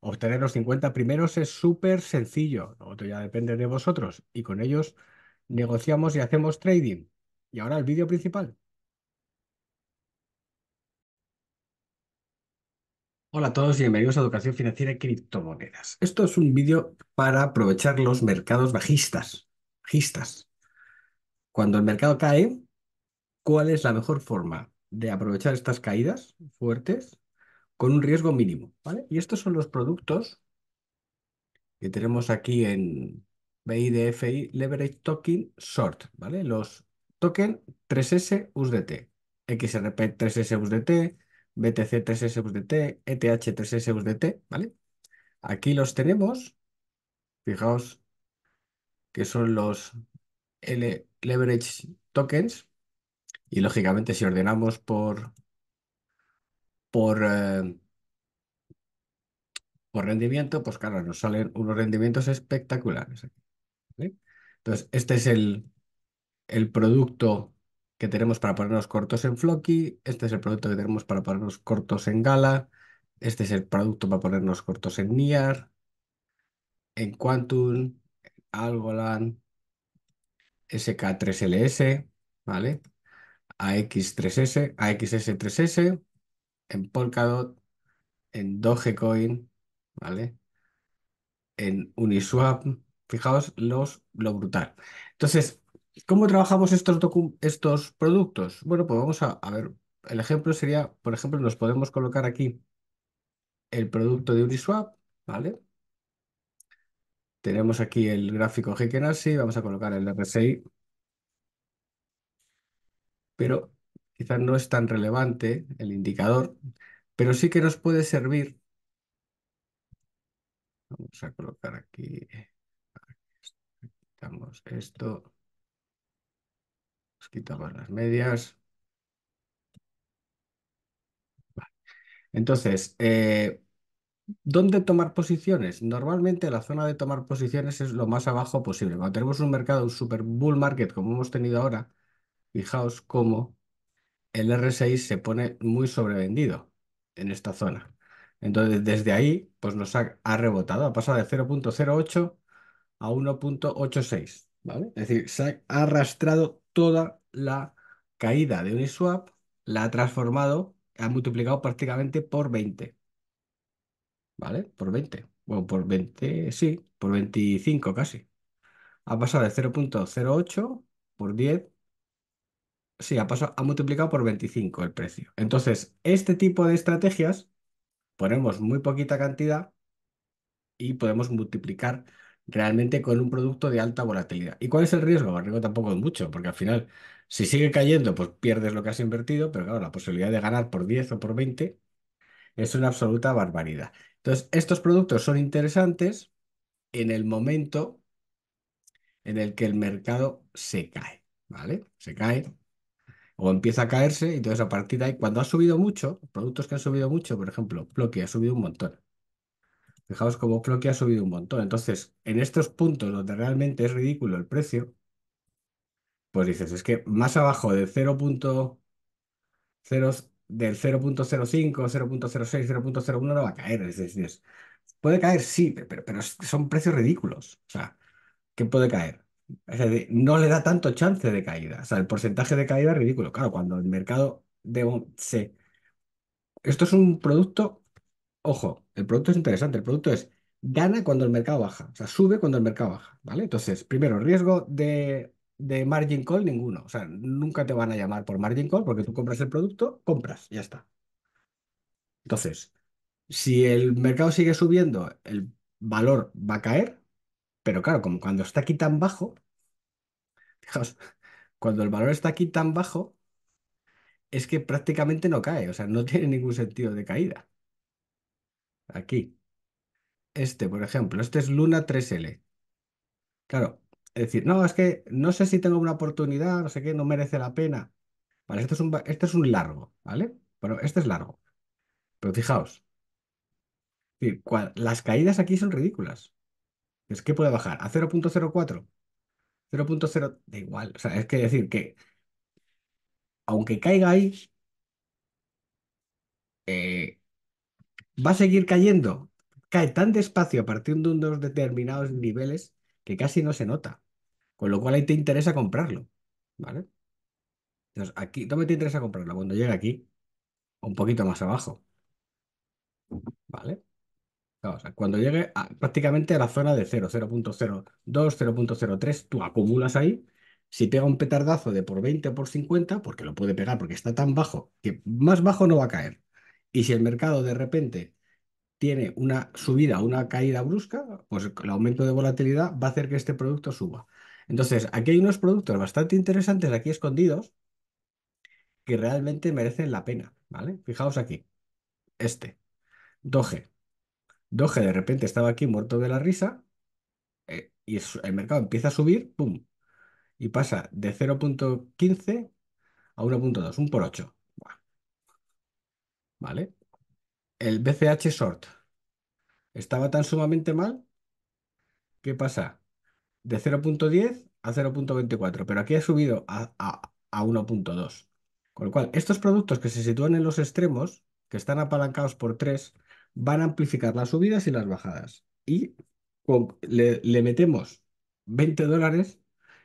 Obtener los 50 primeros es súper sencillo, otro ya depende de vosotros y con ellos negociamos y hacemos trading. Y ahora el vídeo principal. Hola a todos y bienvenidos a Educación Financiera y Criptomonedas. Esto es un vídeo para aprovechar los mercados bajistas. bajistas. Cuando el mercado cae, ¿cuál es la mejor forma de aprovechar estas caídas fuertes con un riesgo mínimo. ¿vale? Y estos son los productos que tenemos aquí en BIDFI Leverage Token Sort, ¿vale? Los token 3S USDT, XRP 3S USDT, BTC 3S USDT, ETH 3S USDT, ¿vale? Aquí los tenemos, fijaos que son los L Leverage Tokens y lógicamente si ordenamos por por, eh, por rendimiento, pues claro, nos salen unos rendimientos espectaculares. Entonces, este es el, el producto que tenemos para ponernos cortos en Flocky, este es el producto que tenemos para ponernos cortos en Gala, este es el producto para ponernos cortos en Niar, en Quantum, Algoland, SK3LS, ¿vale? AX3S, AXS3S, en Polkadot, en Dogecoin, ¿vale? En Uniswap. Fijaos los, lo brutal. Entonces, ¿cómo trabajamos estos, estos productos? Bueno, pues vamos a, ver. El ejemplo sería, por ejemplo, nos podemos colocar aquí el producto de Uniswap, ¿vale? Tenemos aquí el gráfico Gekenasi, vamos a colocar el RSI. Pero quizás no es tan relevante el indicador, pero sí que nos puede servir. Vamos a colocar aquí, quitamos esto, quitamos las medias. Entonces, eh, ¿Dónde tomar posiciones? Normalmente la zona de tomar posiciones es lo más abajo posible. Cuando tenemos un mercado, un super bull market como hemos tenido ahora, fijaos cómo el RSI se pone muy sobrevendido en esta zona. Entonces, desde ahí, pues nos ha, rebotado, ha pasado de 0.08 a 1.86, ¿vale? Es decir, se ha arrastrado toda la caída de Uniswap, la ha transformado, ha multiplicado prácticamente por 20, ¿vale? Por 20, bueno, por 20, sí, por 25 casi. Ha pasado de 0.08 por 10 Sí, ha, pasado, ha multiplicado por 25 el precio. Entonces, este tipo de estrategias ponemos muy poquita cantidad y podemos multiplicar realmente con un producto de alta volatilidad. ¿Y cuál es el riesgo? El riesgo tampoco es mucho, porque al final, si sigue cayendo, pues pierdes lo que has invertido, pero claro, la posibilidad de ganar por 10 o por 20 es una absoluta barbaridad. Entonces, estos productos son interesantes en el momento en el que el mercado se cae, ¿vale? Se cae o empieza a caerse, entonces a partir de ahí, cuando ha subido mucho, productos que han subido mucho, por ejemplo, Plocky ha subido un montón. Fijaos cómo Plocky ha subido un montón. Entonces, en estos puntos donde realmente es ridículo el precio, pues dices, es que más abajo del del 0.05, 0.06, 0.01 no va a caer. Es decir, puede caer, sí, pero, pero son precios ridículos. O sea, ¿qué puede caer? no le da tanto chance de caída. O sea, el porcentaje de caída es ridículo. Claro, cuando el mercado de Esto es un producto, ojo, el producto es interesante, el producto es gana cuando el mercado baja, o sea, sube cuando el mercado baja, ¿vale? Entonces, primero, riesgo de, de margin call ninguno, o sea, nunca te van a llamar por margin call porque tú compras el producto, compras, ya está. Entonces, si el mercado sigue subiendo, el valor va a caer, pero claro, como cuando está aquí tan bajo, fijaos, cuando el valor está aquí tan bajo, es que prácticamente no cae, o sea, no tiene ningún sentido de caída. Aquí. Este, por ejemplo, este es Luna 3L. Claro, es decir, no, es que no sé si tengo una oportunidad, no sé qué, no merece la pena. Vale, este es un, este es un largo, ¿vale? Bueno, este es largo. Pero fijaos, las caídas aquí son ridículas. Es pues, que puede bajar a 0.04, 0.0, da igual. O sea, es que decir que aunque caiga ahí, eh, va a seguir cayendo. Cae tan despacio a partir de unos determinados niveles que casi no se nota. Con lo cual ahí te interesa comprarlo. ¿Vale? Entonces, aquí, ¿dónde te interesa comprarlo? Cuando llega aquí, un poquito más abajo. ¿Vale? cuando llegue prácticamente a la zona de 0, 0.02, 0.03, tú acumulas ahí. Si pega un petardazo de por 20 o por 50, porque lo puede pegar porque está tan bajo, que más bajo no va a caer. Y si el mercado de repente tiene una subida o una caída brusca, pues el aumento de volatilidad va a hacer que este producto suba. Entonces, aquí hay unos productos bastante interesantes aquí escondidos que realmente merecen la pena, ¿vale? Fijaos aquí, este, 2G. Doge de repente estaba aquí muerto de la risa eh, y el mercado empieza a subir, ¡pum! Y pasa de 0.15 a 1.2, un por 8. ¿Vale? El BCH short estaba tan sumamente mal que pasa de 0.10 a 0.24, pero aquí ha subido a, a 1.2. Con lo cual, estos productos que se sitúan en los extremos, que están apalancados por 3, van a amplificar las subidas y las bajadas. Y le, metemos 20 dólares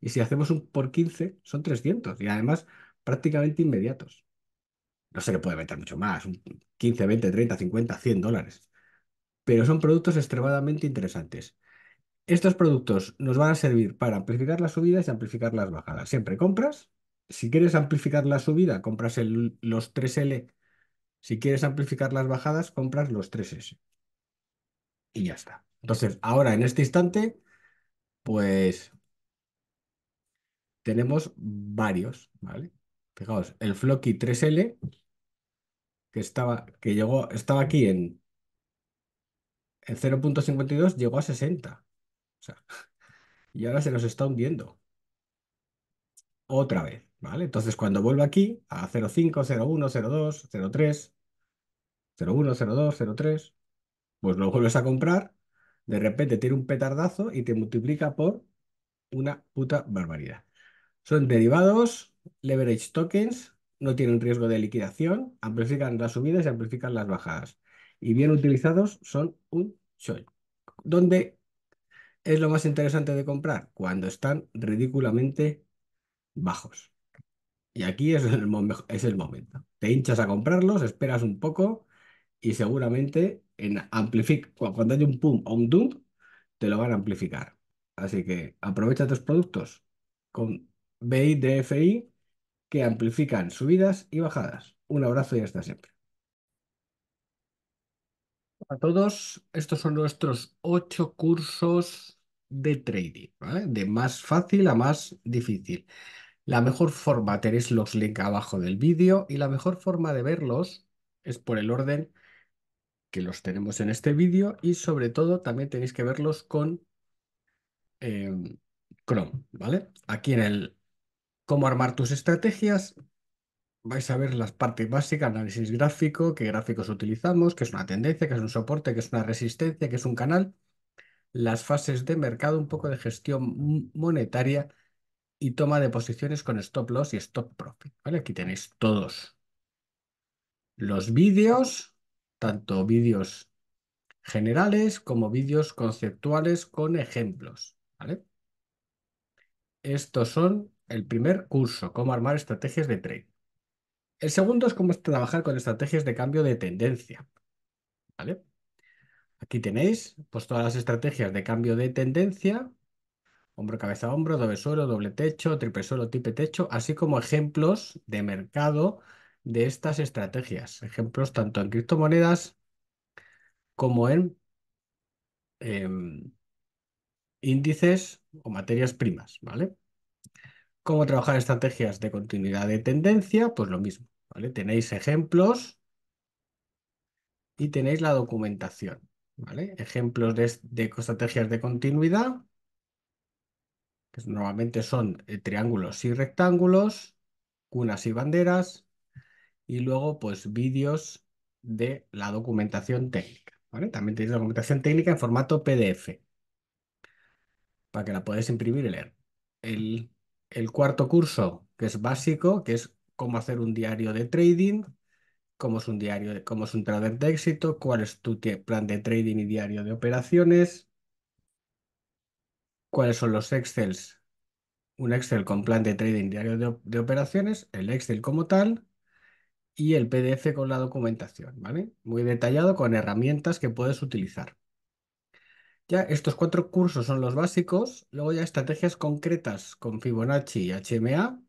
y si hacemos un por 15 son 300 y además prácticamente inmediatos. No se le puede meter mucho más, 15, 20, 30, 50, 100 dólares. Pero son productos extremadamente interesantes. Estos productos nos van a servir para amplificar las subidas y amplificar las bajadas. Siempre compras. Si quieres amplificar la subida, compras los 3L si quieres amplificar las bajadas, compras los 3S. Y ya está. Entonces, ahora en este instante, pues tenemos varios, ¿vale? Fijaos, el Flocky 3L, que estaba, que llegó, estaba aquí en, 0.52, llegó a 60. y ahora se nos está hundiendo otra vez, ¿vale? Entonces, cuando vuelva aquí a 05, 01, 02, 03, 01, 02, 03, pues lo vuelves a comprar, de repente tiene un petardazo y te multiplica por una puta barbaridad. Son derivados, leverage tokens, no tienen riesgo de liquidación, amplifican las subidas y amplifican las bajadas. Y bien utilizados son un show. ¿Dónde es lo más interesante de comprar? Cuando están ridículamente bajos. Y aquí es el, es el momento. Te hinchas a comprarlos, esperas un poco y seguramente en amplific cuando hay un PUM o un dump, te lo van a amplificar. Así que aprovecha tus productos con BIDFI que amplifican subidas y bajadas. Un abrazo y hasta siempre. A todos, estos son nuestros ocho cursos de trading, De más fácil a más difícil. La mejor forma, tenéis los links abajo del vídeo y la mejor forma de verlos es por el orden que los tenemos en este vídeo y sobre todo también tenéis que verlos con em, Chrome, ¿vale? Aquí en el cómo armar tus estrategias vais a ver las partes básicas, análisis gráfico, qué gráficos utilizamos, qué es una tendencia, qué es un soporte, qué es una resistencia, qué es un canal, las fases de mercado, un poco de gestión monetaria y toma de posiciones con stop loss y stop profit. ¿vale? Aquí tenéis todos los vídeos, tanto vídeos generales como vídeos conceptuales con ejemplos. ¿vale? Estos son el primer curso, cómo armar estrategias de trade. El segundo es cómo trabajar con estrategias de cambio de tendencia. ¿vale? Aquí tenéis pues, todas las estrategias de cambio de tendencia hombro cabeza hombro, doble suelo, doble techo, triple suelo, tipe techo, así como ejemplos de mercado de estas estrategias. Ejemplos tanto en criptomonedas como en em, índices o materias primas, ¿vale? ¿Cómo trabajar estrategias de continuidad de tendencia? Pues lo mismo, ¿vale? Tenéis ejemplos y tenéis la documentación, ¿vale? Ejemplos de, de estrategias de continuidad que normalmente son eh, triángulos y rectángulos, cunas y banderas, y luego pues vídeos de la documentación técnica. También tenéis documentación técnica en formato PDF, para que la podáis imprimir y leer. El, el cuarto curso, que es básico, que es cómo hacer un diario de trading, cómo es un diario, cómo es un trader de éxito, cuál es tu plan de trading y diario de operaciones, ¿Cuáles son los Excels? Un Excel con plan de trading diario de, operaciones, el Excel como tal y el PDF con la documentación, ¿vale? Muy detallado con herramientas que puedes utilizar. Ya estos cuatro cursos son los básicos, luego ya estrategias concretas con Fibonacci y HMA,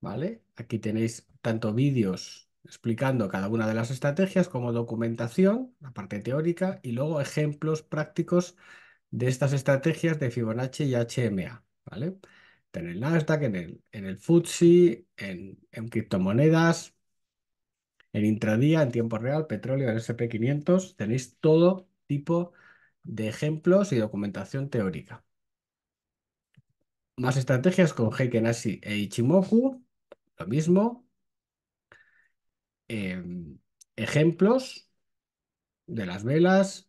¿vale? Aquí tenéis tanto vídeos explicando cada una de las estrategias como documentación, la parte teórica, y luego ejemplos prácticos de estas estrategias de Fibonacci y HMA, ¿vale? En el Nasdaq, en el, en el FTSE, en, en criptomonedas, en intradía, en tiempo real, petróleo, en SP500, tenéis todo tipo de ejemplos y documentación teórica. Más estrategias con Heiken-Ashi e Ichimoku, lo mismo. Em, ejemplos de las velas,